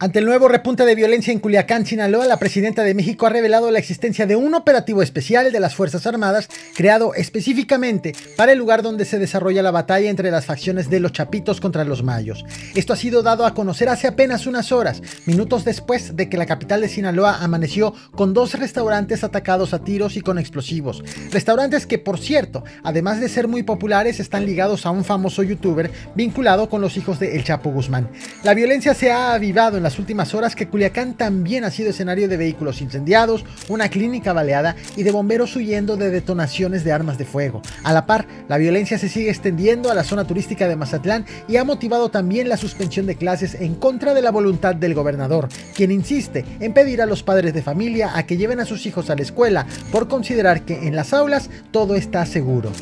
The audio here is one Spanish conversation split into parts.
Ante el nuevo repunte de violencia en Culiacán, Sinaloa, la presidenta de México ha revelado la existencia de un operativo especial de las Fuerzas Armadas creado específicamente para el lugar donde se desarrolla la batalla entre las facciones de los Chapitos contra los Mayos. Esto ha sido dado a conocer hace apenas unas horas, minutos después de que la capital de Sinaloa amaneció con dos restaurantes atacados a tiros y con explosivos. Restaurantes que, por cierto, además de ser muy populares, están ligados a un famoso youtuber vinculado con los hijos de El Chapo Guzmán. La violencia se ha avivado en las las últimas horas que Culiacán también ha sido escenario de vehículos incendiados, una clínica baleada y de bomberos huyendo de detonaciones de armas de fuego. A la par, la violencia se sigue extendiendo a la zona turística de Mazatlán y ha motivado también la suspensión de clases en contra de la voluntad del gobernador, quien insiste en pedir a los padres de familia a que lleven a sus hijos a la escuela por considerar que en las aulas todo está seguro.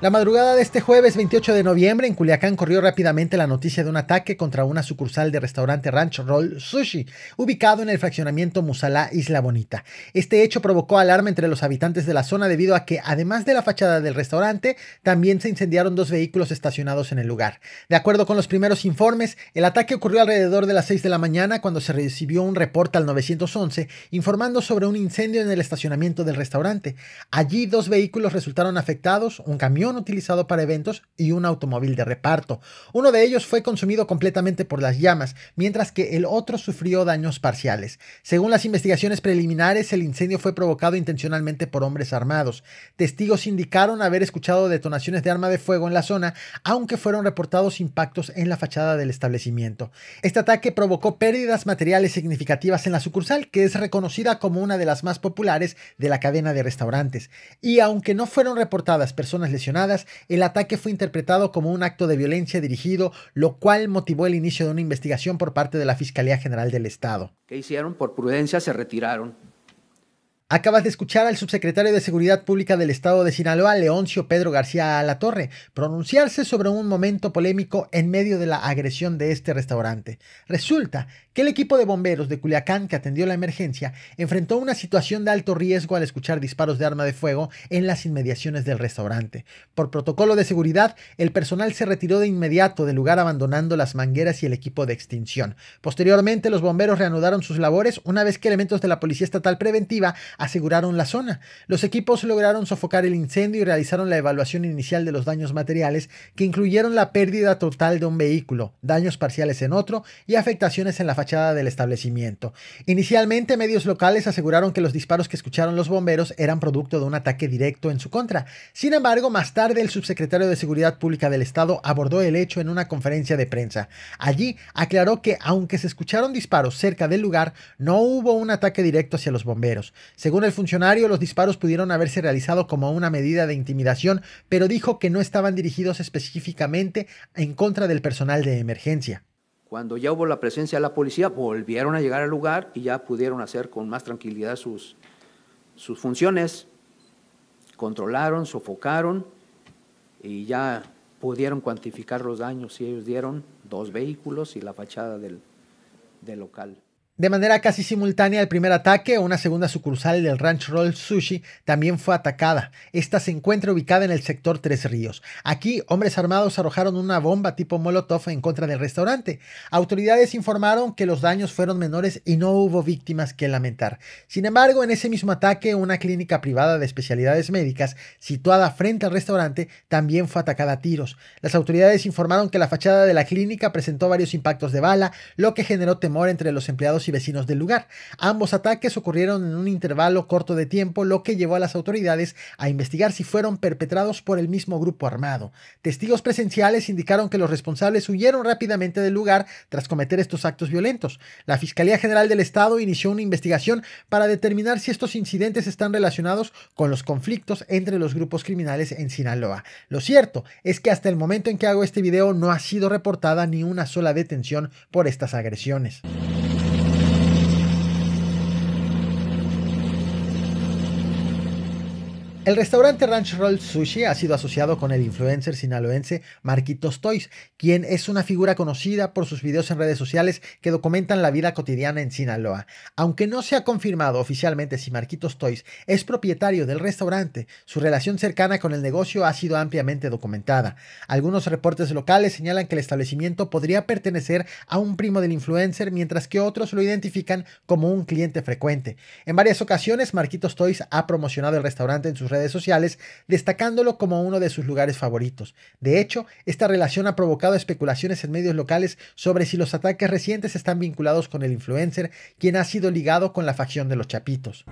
La madrugada de este jueves 28 de noviembre en Culiacán corrió rápidamente la noticia de un ataque contra una sucursal de restaurante Ranch Roll Sushi, ubicado en el fraccionamiento Musalá Isla Bonita. Este hecho provocó alarma entre los habitantes de la zona debido a que, además de la fachada del restaurante, también se incendiaron dos vehículos estacionados en el lugar. De acuerdo con los primeros informes, el ataque ocurrió alrededor de las 6 de la mañana cuando se recibió un reporte al 911 informando sobre un incendio en el estacionamiento del restaurante. Allí dos vehículos resultaron afectados, un camión utilizado para eventos y un automóvil de reparto. Uno de ellos fue consumido completamente por las llamas, mientras que el otro sufrió daños parciales. Según las investigaciones preliminares, el incendio fue provocado intencionalmente por hombres armados. Testigos indicaron haber escuchado detonaciones de arma de fuego en la zona, aunque fueron reportados impactos en la fachada del establecimiento. Este ataque provocó pérdidas materiales significativas en la sucursal, que es reconocida como una de las más populares de la cadena de restaurantes. Y aunque no fueron reportadas personas lesionadas, el ataque fue interpretado como un acto de violencia dirigido, lo cual motivó el inicio de una investigación por parte de la Fiscalía General del Estado. ¿Qué hicieron? Por prudencia se retiraron Acabas de escuchar al subsecretario de Seguridad Pública del Estado de Sinaloa, Leoncio Pedro García Torre, pronunciarse sobre un momento polémico en medio de la agresión de este restaurante. Resulta que el equipo de bomberos de Culiacán que atendió la emergencia enfrentó una situación de alto riesgo al escuchar disparos de arma de fuego en las inmediaciones del restaurante. Por protocolo de seguridad, el personal se retiró de inmediato del lugar abandonando las mangueras y el equipo de extinción. Posteriormente, los bomberos reanudaron sus labores una vez que elementos de la Policía Estatal Preventiva aseguraron la zona. Los equipos lograron sofocar el incendio y realizaron la evaluación inicial de los daños materiales que incluyeron la pérdida total de un vehículo, daños parciales en otro y afectaciones en la fachada del establecimiento. Inicialmente medios locales aseguraron que los disparos que escucharon los bomberos eran producto de un ataque directo en su contra. Sin embargo, más tarde el subsecretario de Seguridad Pública del Estado abordó el hecho en una conferencia de prensa. Allí aclaró que aunque se escucharon disparos cerca del lugar, no hubo un ataque directo hacia los bomberos. Según el funcionario, los disparos pudieron haberse realizado como una medida de intimidación, pero dijo que no estaban dirigidos específicamente en contra del personal de emergencia. Cuando ya hubo la presencia de la policía, volvieron a llegar al lugar y ya pudieron hacer con más tranquilidad sus, sus funciones. Controlaron, sofocaron y ya pudieron cuantificar los daños si ellos dieron dos vehículos y la fachada del, del local. De manera casi simultánea al primer ataque, una segunda sucursal del Ranch Roll Sushi también fue atacada. Esta se encuentra ubicada en el sector Tres Ríos. Aquí, hombres armados arrojaron una bomba tipo Molotov en contra del restaurante. Autoridades informaron que los daños fueron menores y no hubo víctimas que lamentar. Sin embargo, en ese mismo ataque, una clínica privada de especialidades médicas situada frente al restaurante también fue atacada a tiros. Las autoridades informaron que la fachada de la clínica presentó varios impactos de bala, lo que generó temor entre los empleados y vecinos del lugar. Ambos ataques ocurrieron en un intervalo corto de tiempo, lo que llevó a las autoridades a investigar si fueron perpetrados por el mismo grupo armado. Testigos presenciales indicaron que los responsables huyeron rápidamente del lugar tras cometer estos actos violentos. La Fiscalía General del Estado inició una investigación para determinar si estos incidentes están relacionados con los conflictos entre los grupos criminales en Sinaloa. Lo cierto es que hasta el momento en que hago este video no ha sido reportada ni una sola detención por estas agresiones. El restaurante Ranch Roll Sushi ha sido asociado con el influencer sinaloense Marquitos Toys, quien es una figura conocida por sus videos en redes sociales que documentan la vida cotidiana en Sinaloa. Aunque no se ha confirmado oficialmente si Marquitos Toys es propietario del restaurante, su relación cercana con el negocio ha sido ampliamente documentada. Algunos reportes locales señalan que el establecimiento podría pertenecer a un primo del influencer, mientras que otros lo identifican como un cliente frecuente. En varias ocasiones, Marquitos Toys ha promocionado el restaurante en sus redes redes sociales, destacándolo como uno de sus lugares favoritos. De hecho, esta relación ha provocado especulaciones en medios locales sobre si los ataques recientes están vinculados con el influencer, quien ha sido ligado con la facción de los Chapitos.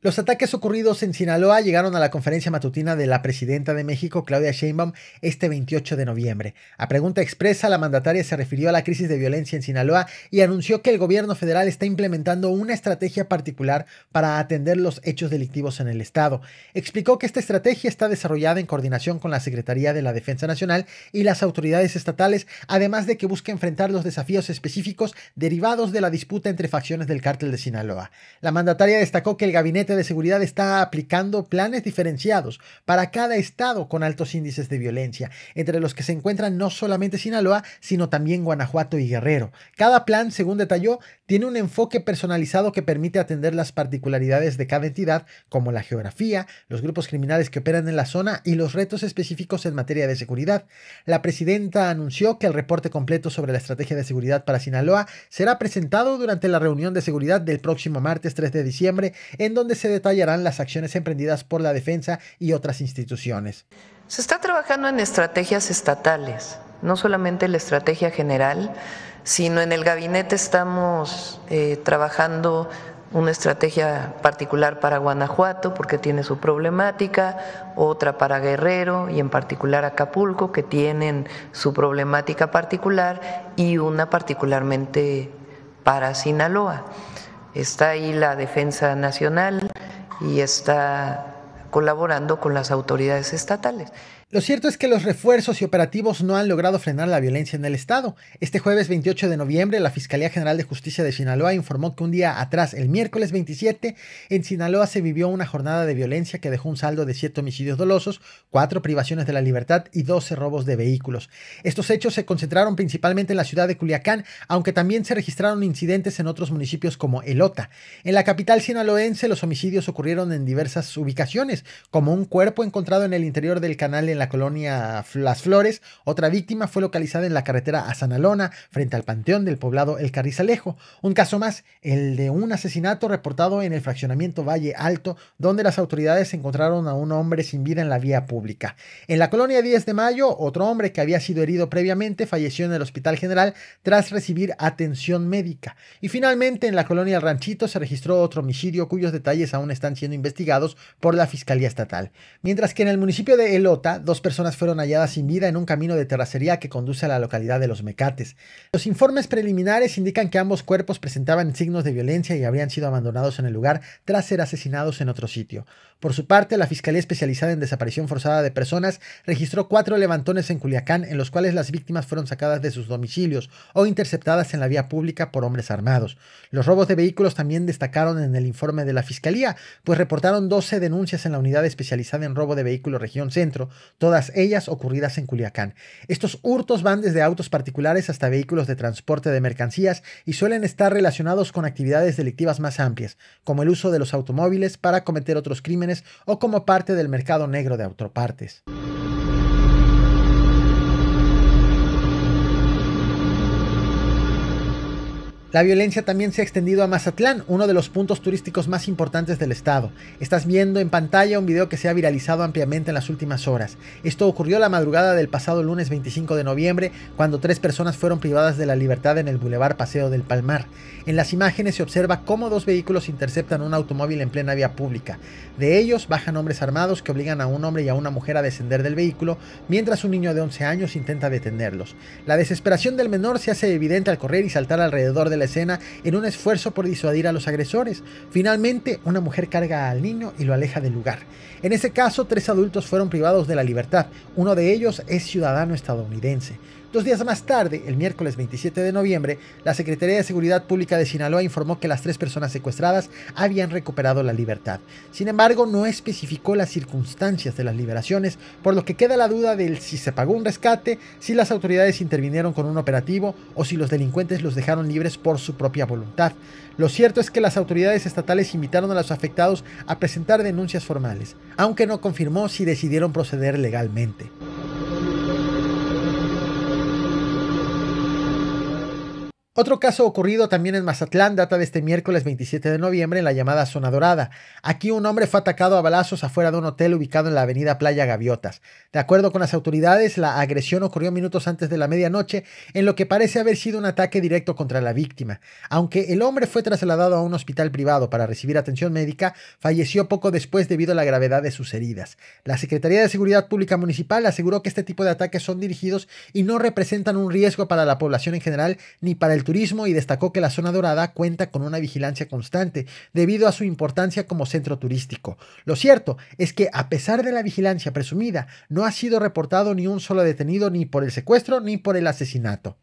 Los ataques ocurridos en Sinaloa llegaron a la conferencia matutina de la presidenta de México, Claudia Sheinbaum, este 28 de noviembre. A pregunta expresa, la mandataria se refirió a la crisis de violencia en Sinaloa y anunció que el gobierno federal está implementando una estrategia particular para atender los hechos delictivos en el Estado. Explicó que esta estrategia está desarrollada en coordinación con la Secretaría de la Defensa Nacional y las autoridades estatales, además de que busca enfrentar los desafíos específicos derivados de la disputa entre facciones del cártel de Sinaloa. La mandataria destacó que el gabinete de seguridad está aplicando planes diferenciados para cada estado con altos índices de violencia, entre los que se encuentran no solamente Sinaloa, sino también Guanajuato y Guerrero. Cada plan, según detalló, tiene un enfoque personalizado que permite atender las particularidades de cada entidad, como la geografía, los grupos criminales que operan en la zona y los retos específicos en materia de seguridad. La presidenta anunció que el reporte completo sobre la estrategia de seguridad para Sinaloa será presentado durante la reunión de seguridad del próximo martes 3 de diciembre, en donde se detallarán las acciones emprendidas por la defensa y otras instituciones. Se está trabajando en estrategias estatales, no solamente la estrategia general, sino en el gabinete estamos eh, trabajando una estrategia particular para Guanajuato porque tiene su problemática, otra para Guerrero y en particular Acapulco que tienen su problemática particular y una particularmente para Sinaloa. Está ahí la Defensa Nacional y está colaborando con las autoridades estatales. Lo cierto es que los refuerzos y operativos no han logrado frenar la violencia en el Estado. Este jueves 28 de noviembre, la Fiscalía General de Justicia de Sinaloa informó que un día atrás, el miércoles 27, en Sinaloa se vivió una jornada de violencia que dejó un saldo de 7 homicidios dolosos, 4 privaciones de la libertad y 12 robos de vehículos. Estos hechos se concentraron principalmente en la ciudad de Culiacán, aunque también se registraron incidentes en otros municipios como Elota. En la capital sinaloense, los homicidios ocurrieron en diversas ubicaciones, como un cuerpo encontrado en el interior del canal en la colonia Las Flores. Otra víctima fue localizada en la carretera a Alona... frente al panteón del poblado El Carrizalejo. Un caso más, el de un asesinato reportado en el fraccionamiento Valle Alto, donde las autoridades encontraron a un hombre sin vida en la vía pública. En la colonia 10 de Mayo, otro hombre que había sido herido previamente falleció en el Hospital General tras recibir atención médica. Y finalmente, en la colonia Ranchito se registró otro homicidio cuyos detalles aún están siendo investigados por la Fiscalía Estatal. Mientras que en el municipio de Elota, dos personas fueron halladas sin vida en un camino de terracería que conduce a la localidad de Los Mecates. Los informes preliminares indican que ambos cuerpos presentaban signos de violencia y habrían sido abandonados en el lugar tras ser asesinados en otro sitio. Por su parte, la Fiscalía Especializada en Desaparición Forzada de Personas registró cuatro levantones en Culiacán en los cuales las víctimas fueron sacadas de sus domicilios o interceptadas en la vía pública por hombres armados. Los robos de vehículos también destacaron en el informe de la Fiscalía, pues reportaron 12 denuncias en la unidad especializada en robo de vehículos región centro, todas ellas ocurridas en Culiacán. Estos hurtos van desde autos particulares hasta vehículos de transporte de mercancías y suelen estar relacionados con actividades delictivas más amplias, como el uso de los automóviles para cometer otros crímenes o como parte del mercado negro de autopartes. La violencia también se ha extendido a Mazatlán, uno de los puntos turísticos más importantes del estado. Estás viendo en pantalla un video que se ha viralizado ampliamente en las últimas horas. Esto ocurrió la madrugada del pasado lunes 25 de noviembre, cuando tres personas fueron privadas de la libertad en el Boulevard Paseo del Palmar. En las imágenes se observa cómo dos vehículos interceptan un automóvil en plena vía pública. De ellos bajan hombres armados que obligan a un hombre y a una mujer a descender del vehículo, mientras un niño de 11 años intenta detenerlos. La desesperación del menor se hace evidente al correr y saltar alrededor del la escena en un esfuerzo por disuadir a los agresores. Finalmente, una mujer carga al niño y lo aleja del lugar. En ese caso, tres adultos fueron privados de la libertad. Uno de ellos es ciudadano estadounidense. Dos días más tarde, el miércoles 27 de noviembre, la Secretaría de Seguridad Pública de Sinaloa informó que las tres personas secuestradas habían recuperado la libertad. Sin embargo, no especificó las circunstancias de las liberaciones, por lo que queda la duda del si se pagó un rescate, si las autoridades intervinieron con un operativo o si los delincuentes los dejaron libres por su propia voluntad. Lo cierto es que las autoridades estatales invitaron a los afectados a presentar denuncias formales, aunque no confirmó si decidieron proceder legalmente. Otro caso ocurrido también en Mazatlán data de este miércoles 27 de noviembre en la llamada Zona Dorada. Aquí un hombre fue atacado a balazos afuera de un hotel ubicado en la avenida Playa Gaviotas. De acuerdo con las autoridades, la agresión ocurrió minutos antes de la medianoche en lo que parece haber sido un ataque directo contra la víctima. Aunque el hombre fue trasladado a un hospital privado para recibir atención médica, falleció poco después debido a la gravedad de sus heridas. La Secretaría de Seguridad Pública Municipal aseguró que este tipo de ataques son dirigidos y no representan un riesgo para la población en general ni para el turismo y destacó que la zona dorada cuenta con una vigilancia constante debido a su importancia como centro turístico. Lo cierto es que a pesar de la vigilancia presumida, no ha sido reportado ni un solo detenido ni por el secuestro ni por el asesinato.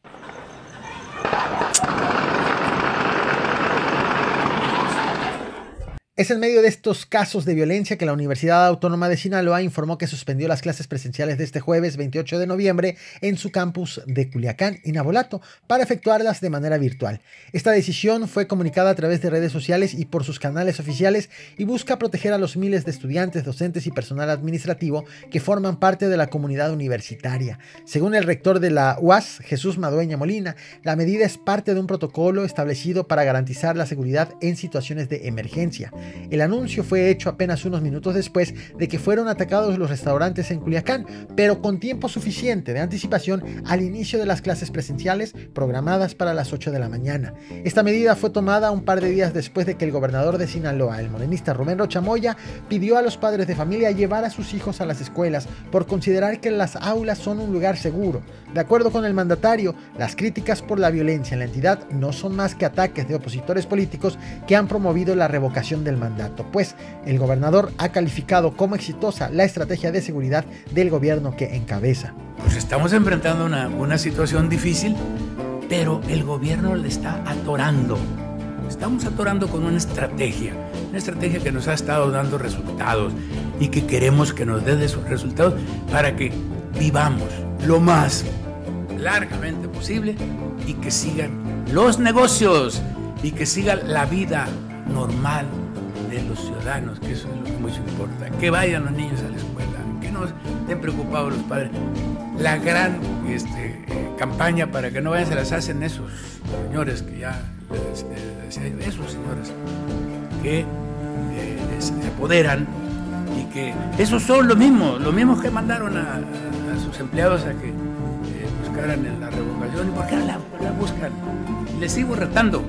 Es en medio de estos casos de violencia que la Universidad Autónoma de Sinaloa informó que suspendió las clases presenciales de este jueves 28 de noviembre en su campus de Culiacán y Nabolato para efectuarlas de manera virtual. Esta decisión fue comunicada a través de redes sociales y por sus canales oficiales y busca proteger a los miles de estudiantes, docentes y personal administrativo que forman parte de la comunidad universitaria. Según el rector de la UAS, Jesús Madueña Molina, la medida es parte de un protocolo establecido para garantizar la seguridad en situaciones de emergencia. El anuncio fue hecho apenas unos minutos después de que fueron atacados los restaurantes en Culiacán, pero con tiempo suficiente de anticipación al inicio de las clases presenciales programadas para las 8 de la mañana. Esta medida fue tomada un par de días después de que el gobernador de Sinaloa, el morenista romero chamoya, pidió a los padres de familia llevar a sus hijos a las escuelas por considerar que las aulas son un lugar seguro. De acuerdo con el mandatario, las críticas por la violencia en la entidad no son más que ataques de opositores políticos que han promovido la revocación de mandato, pues el gobernador ha calificado como exitosa la estrategia de seguridad del gobierno que encabeza. Pues estamos enfrentando una, una situación difícil, pero el gobierno le está atorando. Estamos atorando con una estrategia, una estrategia que nos ha estado dando resultados y que queremos que nos dé de resultados para que vivamos lo más largamente posible y que sigan los negocios y que siga la vida normal los ciudadanos, que eso es lo que mucho importa. Que vayan los niños a la escuela, que no estén preocupados los padres. La gran este, eh, campaña para que no vayan se las hacen esos señores que ya, esos señores que eh, se apoderan y que esos son los mismos, los mismos que mandaron a, sus empleados a que eh, buscaran la revocación. ¿Y por qué la, la buscan? Les sigo retando.